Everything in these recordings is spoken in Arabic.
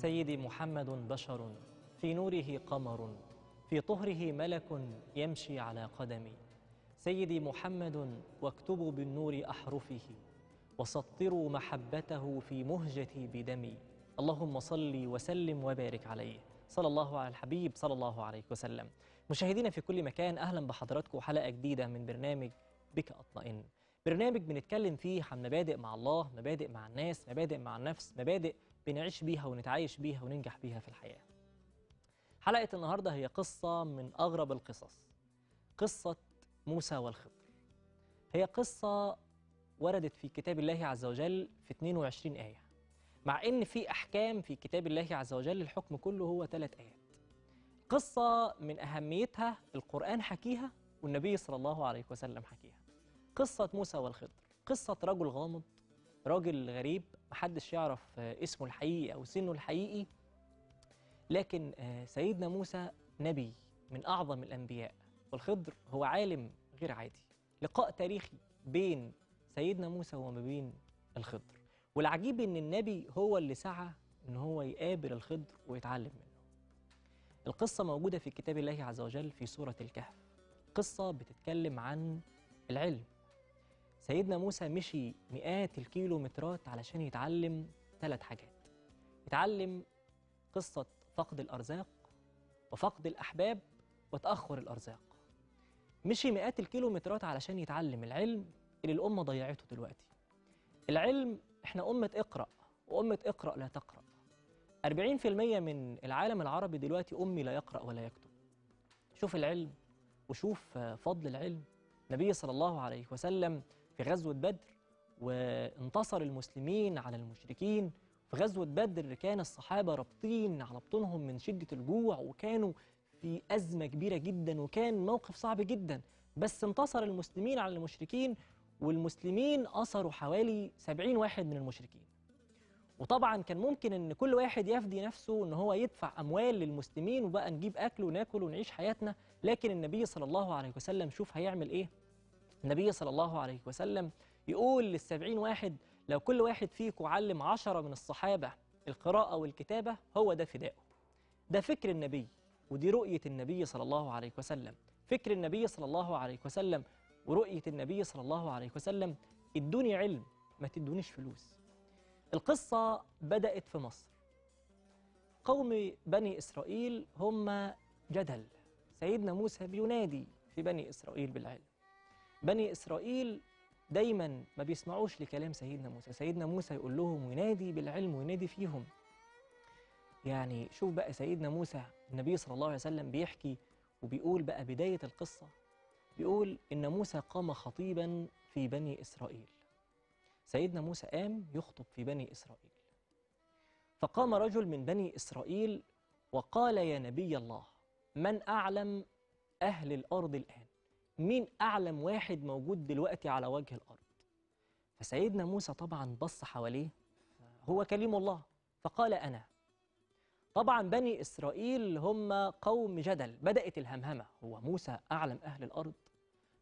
سيدي محمد بشر في نوره قمر في طهره ملك يمشي على قدمي سيدي محمد واكتبوا بالنور أحرفه وسطروا محبته في مهجتي بدمي اللهم صل وسلم وبارك عليه صلى الله على الحبيب صلى الله عليه وسلم مشاهدينا في كل مكان أهلا بحضراتكم حلقة جديدة من برنامج بك أطمئن برنامج بنتكلم فيه عن مبادئ مع الله مبادئ مع الناس مبادئ مع النفس مبادئ بنعيش بيها ونتعايش بيها وننجح بيها في الحياة حلقة النهاردة هي قصة من أغرب القصص قصة موسى والخضر هي قصة وردت في كتاب الله عز وجل في 22 آية مع إن في أحكام في كتاب الله عز وجل الحكم كله هو ثلاث آيات قصة من أهميتها القرآن حكيها والنبي صلى الله عليه وسلم حكيها قصة موسى والخضر قصة رجل غامض راجل غريب محدش يعرف آه، اسمه الحقيقي أو سنه الحقيقي لكن آه، سيدنا موسى نبي من أعظم الأنبياء والخضر هو عالم غير عادي لقاء تاريخي بين سيدنا موسى وما بين الخضر والعجيب ان النبي هو اللي سعى ان هو يقابل الخضر ويتعلم منه القصة موجودة في كتاب الله عز وجل في سورة الكهف قصة بتتكلم عن العلم سيدنا موسى مشي مئات الكيلومترات علشان يتعلم ثلاث حاجات يتعلم قصة فقد الأرزاق وفقد الأحباب وتأخر الأرزاق مشي مئات الكيلومترات علشان يتعلم العلم اللي الأمة ضيعته دلوقتي العلم احنا أمة اقرأ وأمة اقرأ لا تقرأ 40% من العالم العربي دلوقتي أمي لا يقرأ ولا يكتب شوف العلم وشوف فضل العلم النبي صلى الله عليه وسلم في غزوة بدر وانتصر المسلمين على المشركين في غزوة بدر كان الصحابة رابطين على بطونهم من شدة الجوع وكانوا في أزمة كبيرة جدا وكان موقف صعب جدا بس انتصر المسلمين على المشركين والمسلمين أسروا حوالي 70 واحد من المشركين وطبعا كان ممكن ان كل واحد يفدي نفسه ان هو يدفع اموال للمسلمين وبقى نجيب اكل وناكل ونعيش حياتنا لكن النبي صلى الله عليه وسلم شوف هيعمل ايه النبي صلى الله عليه وسلم يقول للسبعين واحد لو كل واحد فيكم علم عشرة من الصحابة القراءة والكتابة هو ده فدائه ده فكر النبي ودي رؤية النبي صلى الله عليه وسلم فكر النبي صلى الله عليه وسلم ورؤية النبي صلى الله عليه وسلم ادوني علم ما تدونيش فلوس القصة بدأت في مصر قوم بني إسرائيل هم جدل سيدنا موسى بينادي في بني إسرائيل بالعلم بني إسرائيل دايما ما بيسمعوش لكلام سيدنا موسى سيدنا موسى يقول لهم وينادي بالعلم وينادي فيهم يعني شوف بقى سيدنا موسى النبي صلى الله عليه وسلم بيحكي وبيقول بقى بداية القصة بيقول إن موسى قام خطيبا في بني إسرائيل سيدنا موسى قام يخطب في بني إسرائيل فقام رجل من بني إسرائيل وقال يا نبي الله من أعلم أهل الأرض الآن مين أعلم واحد موجود دلوقتي على وجه الأرض فسيدنا موسى طبعا بص حواليه هو كليم الله فقال أنا طبعا بني إسرائيل هم قوم جدل بدأت الهمهمة هو موسى أعلم أهل الأرض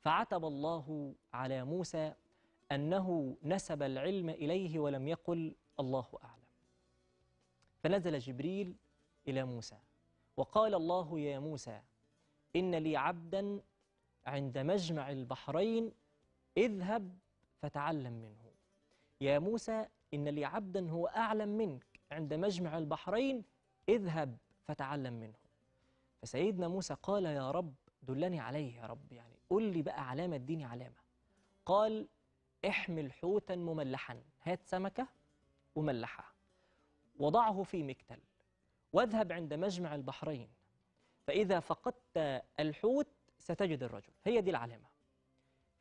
فعتب الله على موسى أنه نسب العلم إليه ولم يقل الله أعلم فنزل جبريل إلى موسى وقال الله يا موسى إن لي عبدا عند مجمع البحرين اذهب فتعلم منه يا موسى إن لي عبدا هو أعلم منك عند مجمع البحرين اذهب فتعلم منه فسيدنا موسى قال يا رب دلني عليه يا رب يعني قل لي بقى علامة اديني علامة قال احمل حوتا مملحا هات سمكة وملحة وضعه في مكتل واذهب عند مجمع البحرين فإذا فقدت الحوت ستجد الرجل هي دي العلامة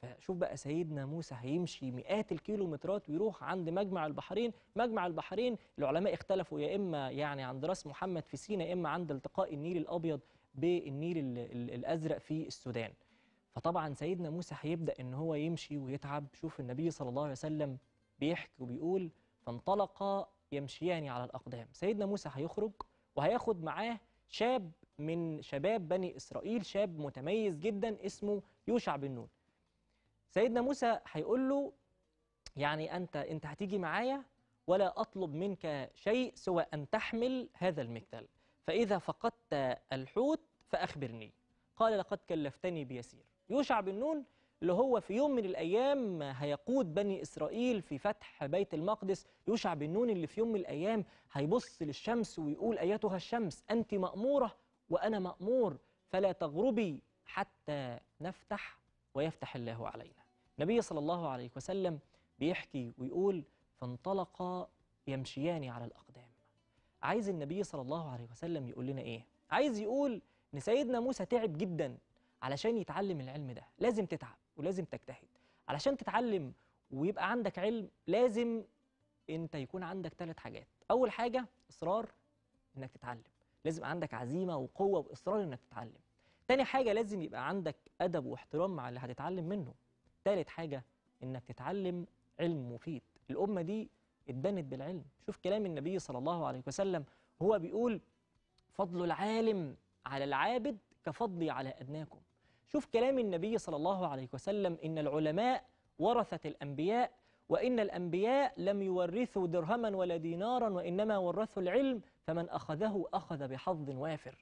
فشوف بقى سيدنا موسى هيمشي مئات الكيلومترات ويروح عند مجمع البحرين مجمع البحرين العلماء اختلفوا يا إما يعني عند راس محمد في سينا يا إما عند التقاء النيل الأبيض بالنيل الأزرق في السودان فطبعا سيدنا موسى هيبدأ إن هو يمشي ويتعب شوف النبي صلى الله عليه وسلم بيحكي وبيقول فانطلق يمشيان على الأقدام سيدنا موسى هيخرج وهياخد معاه شاب من شباب بني إسرائيل شاب متميز جدا اسمه يوشع بن نون سيدنا موسى هيقول له يعني أنت أنت هتيجي معايا ولا أطلب منك شيء سوى أن تحمل هذا المكتل فإذا فقدت الحوت فأخبرني قال لقد كلفتني بيسير يوشع بن نون اللي هو في يوم من الأيام هيقود بني إسرائيل في فتح بيت المقدس يوشع بن نون اللي في يوم من الأيام هيبص للشمس ويقول أيتها الشمس أنت مأمورة وأنا مأمور فلا تغربي حتى نفتح ويفتح الله علينا النبي صلى الله عليه وسلم بيحكي ويقول فانطلق يمشيان على الأقدام عايز النبي صلى الله عليه وسلم يقول لنا إيه عايز يقول إن سيدنا موسى تعب جدا علشان يتعلم العلم ده لازم تتعب ولازم تجتهد علشان تتعلم ويبقى عندك علم لازم انت يكون عندك ثلاث حاجات اول حاجه اصرار انك تتعلم لازم عندك عزيمه وقوه واصرار انك تتعلم تاني حاجه لازم يبقى عندك ادب واحترام مع اللي هتتعلم منه تالت حاجه انك تتعلم علم مفيد الامه دي اتبنت بالعلم شوف كلام النبي صلى الله عليه وسلم هو بيقول فضل العالم على العابد كفضلي على ادناكم شوف كلام النبي صلى الله عليه وسلم ان العلماء ورثه الانبياء وان الانبياء لم يورثوا درهما ولا دينارا وانما ورثوا العلم فمن أخذه أخذ بحظ وافر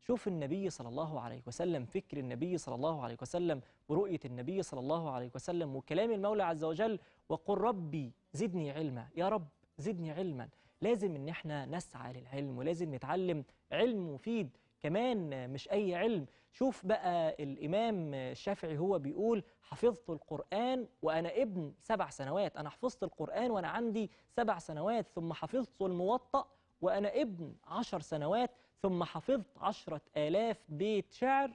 شوف النبي صلى الله عليه وسلم فكر النبي صلى الله عليه وسلم ورؤية النبي صلى الله عليه وسلم وكلام المولى عز وجل وقل ربي زدني علما يا رب زدني علما لازم ان احنا نسعى للعلم ولازم نتعلم علم مفيد كمان مش أي علم شوف بقى الإمام الشافعي هو بيقول حفظت القرآن وأنا ابن سبع سنوات أنا حفظت القرآن وأنا عندي سبع سنوات ثم حفظت الموطأ وأنا ابن عشر سنوات ثم حفظت عشرة آلاف بيت شعر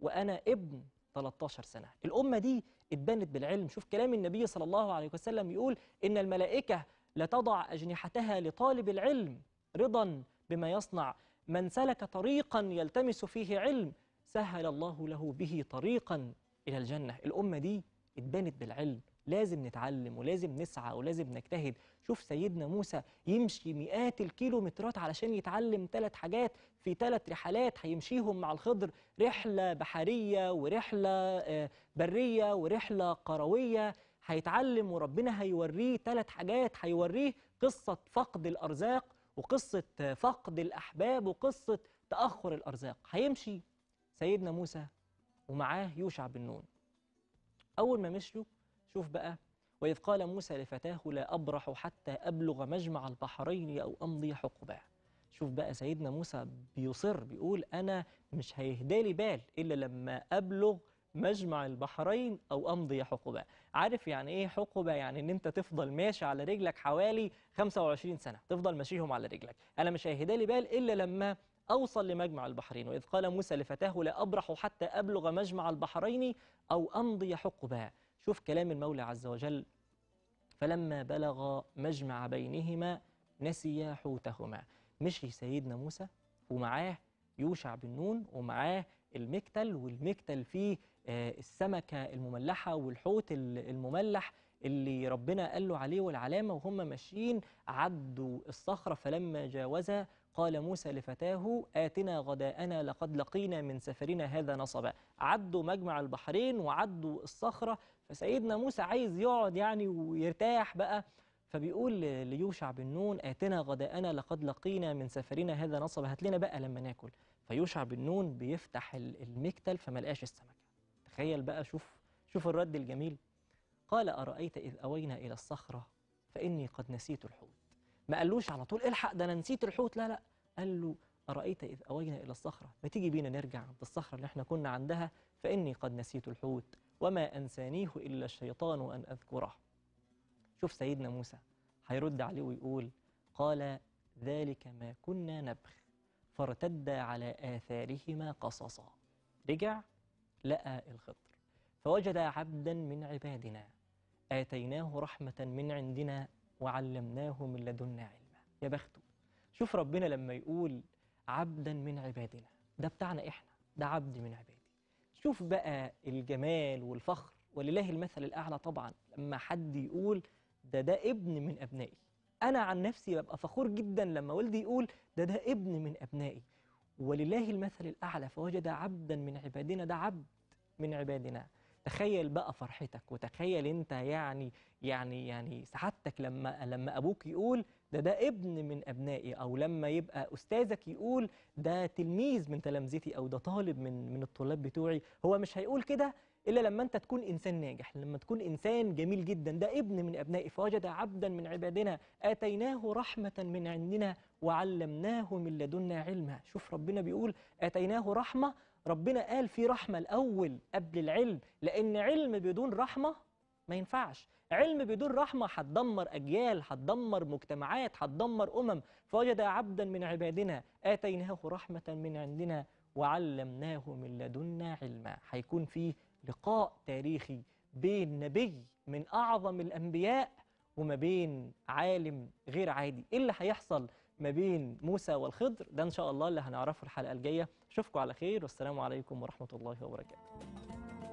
وأنا ابن 13 سنة الأمة دي اتبنت بالعلم شوف كلام النبي صلى الله عليه وسلم يقول إن الملائكة لتضع أجنحتها لطالب العلم رضا بما يصنع من سلك طريقا يلتمس فيه علم سهل الله له به طريقا إلى الجنة الأمة دي اتبنت بالعلم لازم نتعلم ولازم نسعى ولازم نجتهد شوف سيدنا موسى يمشي مئات الكيلومترات علشان يتعلم ثلاث حاجات في ثلاث رحلات هيمشيهم مع الخضر رحلة بحرية ورحلة آه، برية ورحلة قروية هيتعلم وربنا هيوريه ثلاث حاجات هيوريه قصة فقد الأرزاق وقصة فقد الأحباب وقصة تأخر الأرزاق هيمشي سيدنا موسى ومعاه يوشع بن نون أول ما مشوا شوف بقى وإذ قال موسى لفتاه لا أبرح حتى أبلغ مجمع البحرين أو أمضي حقبا شوف بقى سيدنا موسى بيصر بيقول أنا مش هيهدالي بال إلا لما أبلغ مجمع البحرين أو أمضي حقبا عارف يعني إيه حقبة يعني إن أنت تفضل ماشي على رجلك حوالي 25 سنة تفضل ماشيهم على رجلك أنا مش هيهدالي بال إلا لما أوصل لمجمع البحرين وإذ قال موسى لفتاه لا أبرح حتى أبلغ مجمع البحرين أو أمضي حقبا شوف كلام المولى عز وجل فلما بلغ مجمع بينهما نسيا حوتهما مشي سيدنا موسى ومعاه يوشع بن نون ومعاه المكتل والمكتل فيه آه، السمكة المملحة والحوت المملح اللي ربنا قال له عليه والعلامة وهم ماشيين عدوا الصخرة فلما جاوزا قال موسى لفتاه آتنا غداءنا لقد لقينا من سفرنا هذا نصبا عدوا مجمع البحرين وعدوا الصخرة فسيدنا موسى عايز يقعد يعني ويرتاح بقى فبيقول ليوشع بن نون آتنا غداءنا لقد لقينا من سفرنا هذا نصب هات لنا بقى لما ناكل فيوشع بن نون بيفتح المكتل فما لقاش السمكة تخيل بقى شوف شوف الرد الجميل قال أرأيت إذ أوينا إلى الصخرة فإني قد نسيت الحوت ما قالوش على طول الحق ده أنا نسيت الحوت لا لا قال له أرأيت إذ أوينا إلى الصخرة ما تيجي بينا نرجع عند الصخرة اللي احنا كنا عندها فإني قد نسيت الحوت وما أنسانيه إلا الشيطان أن أذكره شوف سيدنا موسى هيرد عليه ويقول قال ذلك ما كنا نبغ فارتدا على آثارهما قصصا رجع لقى الخضر فوجد عبدا من عبادنا آتيناه رحمة من عندنا وعلمناه من لدنا علما يا بخته شوف ربنا لما يقول عبدا من عبادنا ده بتاعنا احنا ده عبد من عبادنا شوف بقى الجمال والفخر ولله المثل الأعلى طبعا لما حد يقول ده ده ابن من أبنائي أنا عن نفسي ببقى فخور جدا لما والدي يقول ده ده ابن من أبنائي ولله المثل الأعلى فوجد عبدا من عبادنا ده عبد من عبادنا تخيل بقى فرحتك وتخيل انت يعني يعني يعني سعادتك لما لما ابوك يقول ده ده ابن من ابنائي او لما يبقى استاذك يقول ده تلميذ من تلامذتي او ده طالب من من الطلاب بتوعي هو مش هيقول كده الا لما انت تكون انسان ناجح لما تكون انسان جميل جدا ده ابن من ابنائي فوجد عبدا من عبادنا اتيناه رحمه من عندنا وعلمناه من لدنا علما شوف ربنا بيقول اتيناه رحمه ربنا قال في رحمة الأول قبل العلم لأن علم بدون رحمة ما ينفعش علم بدون رحمة هتدمر أجيال هتدمر مجتمعات هتدمر أمم فوجد عبدا من عبادنا آتيناه رحمة من عندنا وعلمناه من لدنا علما هيكون فيه لقاء تاريخي بين نبي من أعظم الأنبياء وما بين عالم غير عادي إيه اللي هيحصل ما بين موسى والخضر ده إن شاء الله اللي هنعرفه الحلقة الجاية أشوفكم على خير والسلام عليكم ورحمة الله وبركاته